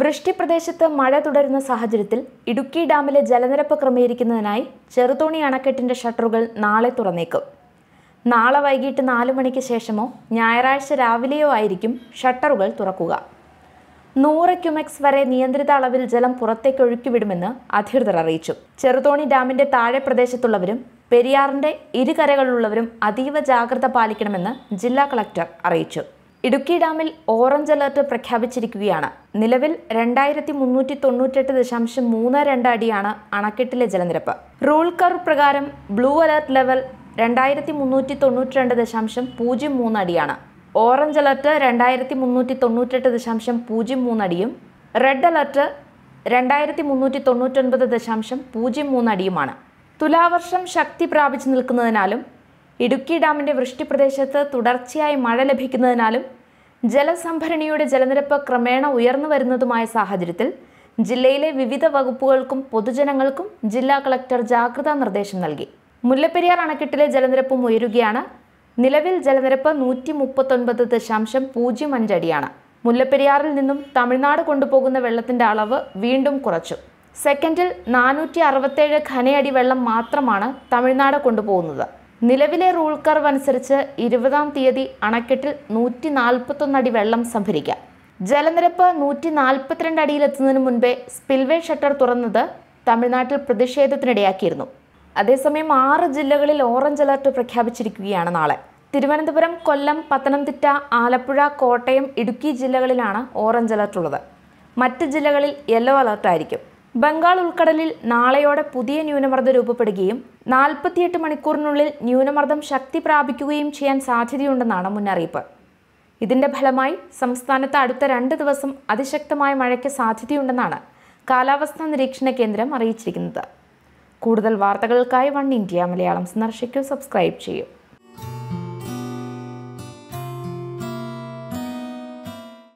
വൃഷ്ടിപ്രദേശത്ത് മഴ തുടരുന്ന സാഹചര്യത്തിൽ ഇടുക്കി ഡാമിലെ ജലനിരപ്പ് ക്രമീകരിക്കുന്നതിനായി ചെറുതോണി അണക്കെട്ടിന്റെ ഷട്ടറുകൾ നാളെ തുറന്നേക്കും നാളെ വൈകിട്ട് നാല് മണിക്ക് ശേഷമോ ഞായറാഴ്ച രാവിലെയോ ആയിരിക്കും ഷട്ടറുകൾ തുറക്കുക നൂറ് ക്യുമെക്സ് വരെ നിയന്ത്രിത അളവിൽ ജലം പുറത്തേക്ക് ഒഴുക്കിവിടുമെന്ന് അധികൃതർ അറിയിച്ചു ചെറുതോണി ഡാമിന്റെ താഴെ പ്രദേശത്തുള്ളവരും പെരിയാറിന്റെ ഇരുകരകളിലുള്ളവരും അതീവ ജാഗ്രത പാലിക്കണമെന്ന് ജില്ലാ കളക്ടർ അറിയിച്ചു ഇടുക്കി ഡാമിൽ ഓറഞ്ച് അലർട്ട് പ്രഖ്യാപിച്ചിരിക്കുകയാണ് നിലവിൽ രണ്ടായിരത്തി മുന്നൂറ്റി തൊണ്ണൂറ്റെട്ട് ദശാംശം മൂന്ന് രണ്ട് അടിയാണ് അണക്കെട്ടിലെ ജലനിരപ്പ് റൂൾ കർവ് പ്രകാരം ബ്ലൂ അലർട്ട് ലെവൽ രണ്ടായിരത്തി മുന്നൂറ്റി തൊണ്ണൂറ്റി രണ്ട് ദശാംശം പൂജ്യം മൂന്ന് അടിയാണ് ഓറഞ്ച് അലർട്ട് രണ്ടായിരത്തി മുന്നൂറ്റി തൊണ്ണൂറ്റെട്ട് ദശാംശം പൂജ്യം മൂന്ന് അടിയും റെഡ് അലർട്ട് രണ്ടായിരത്തി മുന്നൂറ്റി തൊണ്ണൂറ്റൊൻപത് ദശാംശം പൂജ്യം മൂന്ന് അടിയുമാണ് തുലാവർഷം ശക്തി പ്രാപിച്ചു നിൽക്കുന്നതിനാലും ഇടുക്കി ഡാമിൻ്റെ വൃഷ്ടിപ്രദേശത്ത് തുടർച്ചയായി മഴ ലഭിക്കുന്നതിനാലും ജലസംഭരണിയുടെ ജലനിരപ്പ് ക്രമേണ ഉയർന്നു വരുന്നതുമായ സാഹചര്യത്തിൽ ജില്ലയിലെ വിവിധ വകുപ്പുകൾക്കും പൊതുജനങ്ങൾക്കും ജില്ലാ കളക്ടർ ജാഗ്രതാ നിർദ്ദേശം നൽകി മുല്ലപ്പെരിയാർ അണക്കെട്ടിലെ ജലനിരപ്പും ഉയരുകയാണ് നിലവിൽ ജലനിരപ്പ് നൂറ്റി മുപ്പത്തൊൻപത് ദശാംശം പൂജ്യം അഞ്ചടിയാണ് മുല്ലപ്പെരിയാറിൽ നിന്നും തമിഴ്നാട് കൊണ്ടുപോകുന്ന വെള്ളത്തിന്റെ അളവ് വീണ്ടും കുറച്ചു സെക്കൻഡിൽ നാനൂറ്റി അറുപത്തേഴ് ഖനയടി വെള്ളം മാത്രമാണ് തമിഴ്നാട് കൊണ്ടുപോകുന്നത് നിലവിലെ റൂൾ കർവ് അനുസരിച്ച് ഇരുപതാം തീയതി അണക്കെട്ടിൽ നൂറ്റി നാൽപ്പത്തൊന്നടി വെള്ളം സംഭരിക്കാം ജലനിരപ്പ് നൂറ്റി നാൽപ്പത്തിരണ്ട് അടിയിലെത്തുന്നതിന് മുൻപേ സ്പിൽവേ ഷട്ടർ തുറന്നത് തമിഴ്നാട്ടിൽ പ്രതിഷേധത്തിനിടയാക്കിയിരുന്നു അതേസമയം ആറ് ജില്ലകളിൽ ഓറഞ്ച് അലർട്ട് പ്രഖ്യാപിച്ചിരിക്കുകയാണ് നാളെ തിരുവനന്തപുരം കൊല്ലം പത്തനംതിട്ട ആലപ്പുഴ കോട്ടയം ഇടുക്കി ജില്ലകളിലാണ് ഓറഞ്ച് അലർട്ട് ഉള്ളത് മറ്റ് ജില്ലകളിൽ യെല്ലോ അലർട്ടായിരിക്കും ബംഗാൾ ഉൾക്കടലിൽ നാളെയോടെ പുതിയ ന്യൂനമർദ്ദം രൂപപ്പെടുകയും നാൽപ്പത്തിയെട്ട് മണിക്കൂറിനുള്ളിൽ ന്യൂനമർദ്ദം ശക്തി പ്രാപിക്കുകയും ചെയ്യാൻ സാധ്യതയുണ്ടെന്നാണ് മുന്നറിയിപ്പ് ഇതിന്റെ ഫലമായി സംസ്ഥാനത്ത് അടുത്ത രണ്ട് ദിവസം അതിശക്തമായ മഴയ്ക്ക് സാധ്യതയുണ്ടെന്നാണ് കാലാവസ്ഥാ നിരീക്ഷണ കേന്ദ്രം അറിയിച്ചിരിക്കുന്നത് കൂടുതൽ വാർത്തകൾക്കായി വൺ ഇന്ത്യ മലയാളം സന്ദർശിക്കൂ സബ്സ്ക്രൈബ് ചെയ്യൂ